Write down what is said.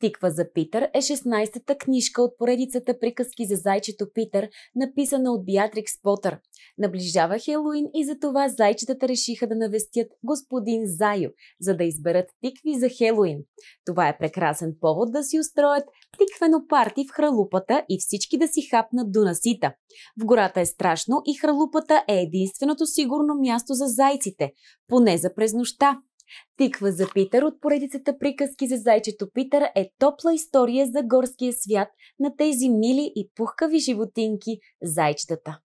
Тиква за Питър е 16-та книжка от поредицата Приказки за зайчето Питър, написана от Биатрикс Потър. Наближава Хелуин и затова зайчетата решиха да навестят господин Зайо, за да изберат тикви за Хелуин. Това е прекрасен повод да си устроят тиквено парти в хралупата и всички да си хапнат до насита. В гората е страшно и хралупата е единственото сигурно място за зайците, поне за през нощта. Тиква за Питър от поредицата приказки за зайчето Питър е топла история за горския свят на тези мили и пухкави животинки – зайчетата.